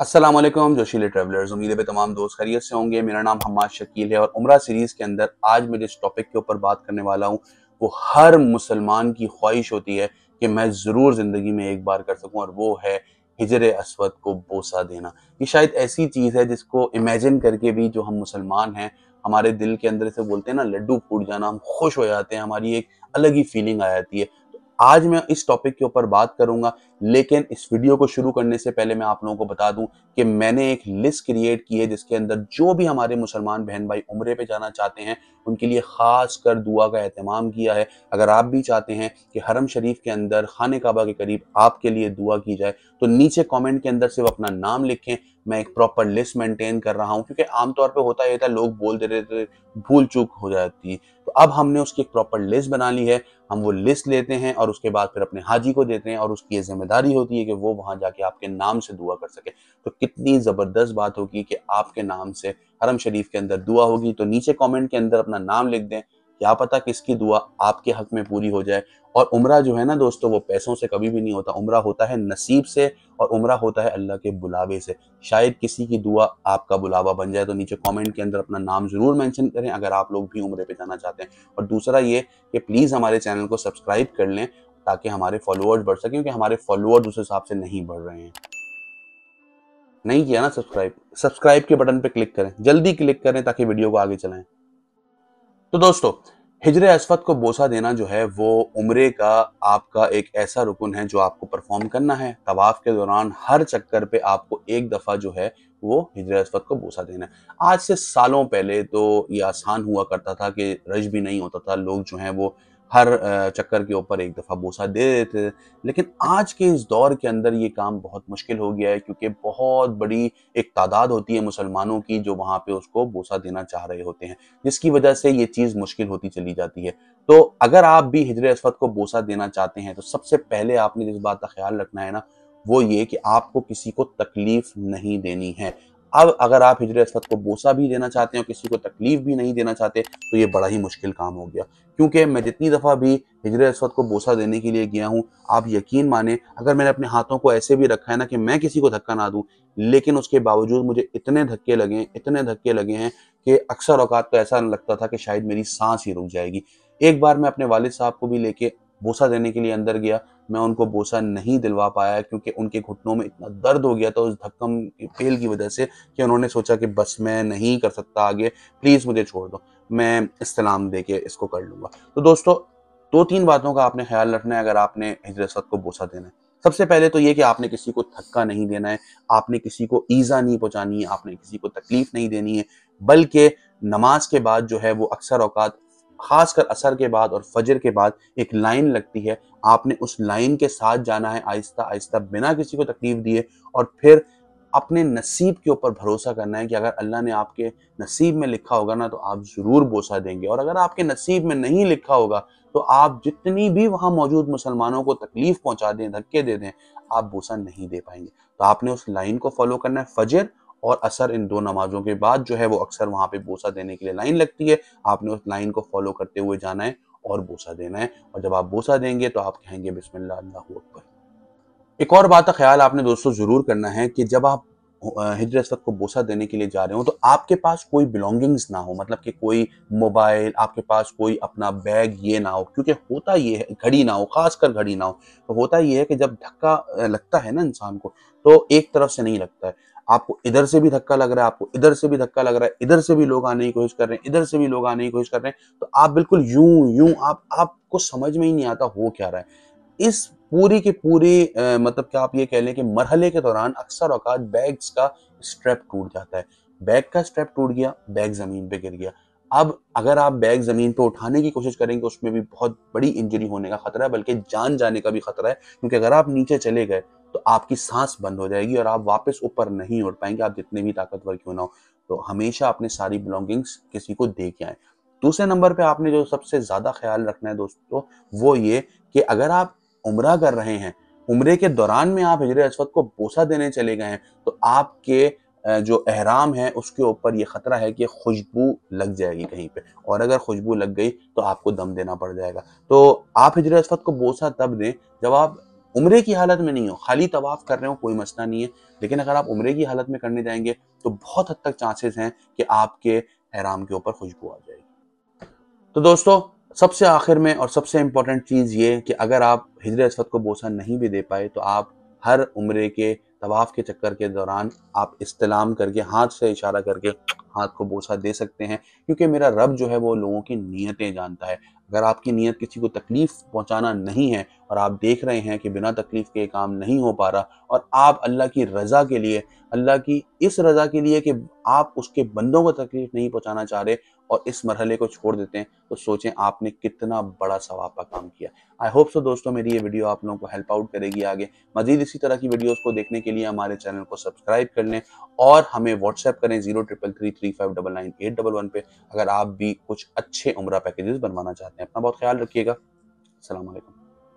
असलम हम जोशीले ट्रेवलर्स उम्मीद है तमाम दोस्त खरीत से होंगे मेरा नाम हमाद शकील है और उम्र सीरीज़ के अंदर आज मैं जिस टॉपिक के ऊपर बात करने वाला हूँ वो हर मुसलमान की ख्वाहिश होती है कि मैं ज़रूर ज़िंदगी में एक बार कर सकूँ और वो है हिजर असवद को बोसा देना ये शायद ऐसी चीज़ है जिसको इमेजिन करके भी जो हम मुसलमान हैं हमारे दिल के अंदर से बोलते हैं ना लड्डू फूट जाना हम खुश हो जाते हैं हमारी एक अलग ही फीलिंग आ जाती है आज मैं इस टॉपिक के ऊपर बात करूंगा लेकिन इस वीडियो को शुरू करने से पहले मैं आप लोगों को बता दूं कि मैंने एक लिस्ट क्रिएट की है जिसके अंदर जो भी हमारे मुसलमान बहन भाई उम्र पे जाना चाहते हैं उनके लिए ख़ास कर दुआ का अहतमाम किया है अगर आप भी चाहते हैं कि हरम शरीफ के अंदर खान काबा के करीब आपके लिए दुआ की जाए तो नीचे कॉमेंट के अंदर सिर्फ अपना नाम लिखें मैं एक प्रॉपर लिस्ट मेंटेन कर रहा हूँ क्योंकि आमतौर पे होता ये था लोग बोल रहे थे भूल चूक हो जाती है तो अब हमने उसकी एक प्रॉपर लिस्ट बना ली है हम वो लिस्ट लेते हैं और उसके बाद फिर अपने हाजी को देते हैं और उसकी ये जिम्मेदारी होती है कि वो वहाँ जाके आपके नाम से दुआ कर सके तो कितनी ज़बरदस्त बात होगी कि आपके नाम से हरम शरीफ के अंदर दुआ होगी तो नीचे कॉमेंट के अंदर अपना नाम लिख दें क्या पता किसकी दुआ आपके हक में पूरी हो जाए और उम्र जो है ना दोस्तों वो पैसों से कभी भी नहीं होता उम्र होता है नसीब से और उम्र होता है अल्लाह के बुलावे से शायद किसी की दुआ आपका बुलावा बन जाए तो नीचे कमेंट के अंदर अपना नाम ज़रूर मेंशन करें अगर आप लोग भी उम्र पे जाना चाहते हैं और दूसरा ये कि प्लीज़ हमारे चैनल को सब्सक्राइब कर लें ताकि हमारे फॉलोअर्स बढ़ सकें क्योंकि हमारे फॉलोअर्स उस हिसाब से नहीं बढ़ रहे हैं नहीं किया ना सब्सक्राइब सब्सक्राइब के बटन पर क्लिक करें जल्दी क्लिक करें ताकि वीडियो को आगे चलाएं तो दोस्तों हिजर असफत को बोसा देना जो है वो उम्र का आपका एक ऐसा रुकन है जो आपको परफॉर्म करना है तवाफ के दौरान हर चक्कर पे आपको एक दफ़ा जो है वो हिजर असफत को बोसा देना आज से सालों पहले तो ये आसान हुआ करता था कि रश भी नहीं होता था लोग जो है वो हर चक्कर के ऊपर एक दफ़ा बोसा दे देते थे लेकिन आज के इस दौर के अंदर ये काम बहुत मुश्किल हो गया है क्योंकि बहुत बड़ी एक तादाद होती है मुसलमानों की जो वहाँ पे उसको बोसा देना चाह रहे होते हैं जिसकी वजह से ये चीज़ मुश्किल होती चली जाती है तो अगर आप भी हिजर असफत को बोसा देना चाहते हैं तो सबसे पहले आपने जिस बात का ख्याल रखना है ना वो ये कि आपको किसी को तकलीफ नहीं देनी है अब अगर आप हिजरे असफत को बोसा भी देना चाहते हैं और किसी को तकलीफ भी नहीं देना चाहते तो ये बड़ा ही मुश्किल काम हो गया क्योंकि मैं जितनी दफ़ा भी हिजर असफत को बोसा देने के लिए गया हूँ आप यकीन माने अगर मैंने अपने हाथों को ऐसे भी रखा है ना कि मैं किसी को धक्का ना दूँ लेकिन उसके बावजूद मुझे इतने धक्के लगे इतने धक्के लगे हैं कि अक्सर औकात तो ऐसा लगता था कि शायद मेरी सांस ही रुक जाएगी एक बार मैं अपने वालद साहब को भी लेके बोसा देने के लिए अंदर गया मैं उनको बोसा नहीं दिलवा पाया क्योंकि उनके घुटनों में इतना दर्द हो गया था उस धक्कम फेल की वजह से कि उन्होंने सोचा कि बस मैं नहीं कर सकता आगे प्लीज़ मुझे छोड़ दो मैं इस्लाम दे के इसको कर लूँगा तो दोस्तों दो तीन बातों का आपने ख्याल रखना है अगर आपने हिजरत को बोसा देना है सबसे पहले तो ये कि आपने किसी को थक्का नहीं देना है आपने किसी को ईज़ा नहीं पहुंचानी है आपने किसी को तकलीफ नहीं देनी है बल्कि नमाज के बाद जो है वो अक्सर औकात खासकर असर के बाद और फजर के बाद एक लाइन लगती है आपने उस लाइन के साथ जाना है आहिस्ता आहिस्ता बिना किसी को तकलीफ दिए और फिर अपने नसीब के ऊपर भरोसा करना है कि अगर अल्लाह ने आपके नसीब में लिखा होगा ना तो आप ज़रूर बोसा देंगे और अगर आपके नसीब में नहीं लिखा होगा तो आप जितनी भी वहां मौजूद मुसलमानों को तकलीफ़ पहुँचा दें धक्के दे दें आप बोसा नहीं दे पाएंगे तो आपने उस लाइन को फॉलो करना है फजर और असर इन दो नमाजों के बाद जो है वो अक्सर वहाँ पे बोसा देने के लिए लाइन लगती है आपने उस लाइन को फॉलो करते हुए जाना है और बोसा देना है और जब आप बोसा देंगे तो आप कहेंगे बिस्मिल्ला अकबर एक और बात का ख्याल आपने दोस्तों ज़रूर करना है कि जब आप हिजर वक्त को बोसा देने के लिए जा रहे हो तो आपके पास कोई बिलोंगिंग्स ना हो मतलब कि कोई मोबाइल आपके पास कोई अपना बैग ये ना हो क्योंकि होता ये है घड़ी ना हो खासकर घड़ी ना हो तो होता ये है कि जब धक्का लगता है ना इंसान को तो एक तरफ से नहीं लगता है आपको इधर से भी धक्का लग रहा है आपको इधर से भी धक्का लग रहा है इधर से भी लोग आने की कोशिश कर रहे हैं इधर से भी लोग आने की कोशिश कर रहे हैं तो आप बिल्कुल यूं यूं आप आपको समझ में ही नहीं आता हो क्या रहा है इस पूरी की पूरी आ, मतलब क्या आप ये कह लें कि मरहले के दौरान अक्सर औकात बैग्स का स्ट्रेप टूट जाता है बैग का स्ट्रेप टूट गया बैग ज़मीन पर गिर गया अब अगर आप बैग ज़मीन पर उठाने की कोशिश करेंगे उसमें भी बहुत बड़ी इंजरी होने का खतरा है बल्कि जान जाने का भी खतरा है क्योंकि अगर आप नीचे चले गए तो आपकी सांस बंद हो जाएगी और आप वापस ऊपर नहीं उड़ पाएंगे आप जितने भी ताकतवर क्यों ना हो तो हमेशा अपने सारी बिलोंगिंग्स किसी को दे के आए दूसरे नंबर पे आपने जो सबसे ज़्यादा ख्याल रखना है दोस्तों वो ये कि अगर आप उम्र कर रहे हैं उम्र के दौरान में आप हजर असवद को बोसा देने चले गए हैं तो आपके जो अहराम है उसके ऊपर ये ख़तरा है कि खुशबू लग जाएगी कहीं पे और अगर खुशबू लग गई तो आपको दम देना पड़ जाएगा तो आप हजर असफत को बोसा तब दें जब आप उम्रे की हालत में नहीं हो खाली तवाफ कर रहे हो कोई मसला नहीं है लेकिन अगर आप उम्रे की हालत में करने जाएंगे तो बहुत हद तक चांसेस हैं कि आपके हराम के ऊपर खुशबू आ जाएगी तो दोस्तों सबसे आखिर में और सबसे इंपॉर्टेंट चीज़ ये कि अगर आप हिजर असफत को बोसा नहीं भी दे पाए तो आप हर उम्र के तवाफ़ के चक्कर के दौरान आप इस्तलाम करके हाथ से इशारा करके हाथ को बोसा दे सकते हैं क्योंकि मेरा रब जो है वो लोगों की नीयतें जानता है अगर आपकी नीयत किसी को तकलीफ़ पहुंचाना नहीं है और आप देख रहे हैं कि बिना तकलीफ़ के काम नहीं हो पा रहा और आप अल्लाह की रज़ा के लिए अल्लाह की इस रज़ा के लिए कि आप उसके बंदों को तकलीफ़ नहीं पहुंचाना चाह रहे और इस मरहले को छोड़ देते हैं तो सोचें आपने कितना बड़ा सवाब का काम किया आई होप सो दोस्तों मेरी ये वीडियो आप लोगों को हेल्प आउट करेगी आगे मजीद इसी तरह की वीडियोज़ को देखने के लिए हमारे चैनल को सब्सक्राइब कर लें और हमें व्हाट्सएप करें zero triple three three five double nine eight double one पे अगर आप भी कुछ अच्छे उम्र पैकेजेस बनवाना चाहते हैं अपना बहुत ख्याल रखिएगा अलैक्म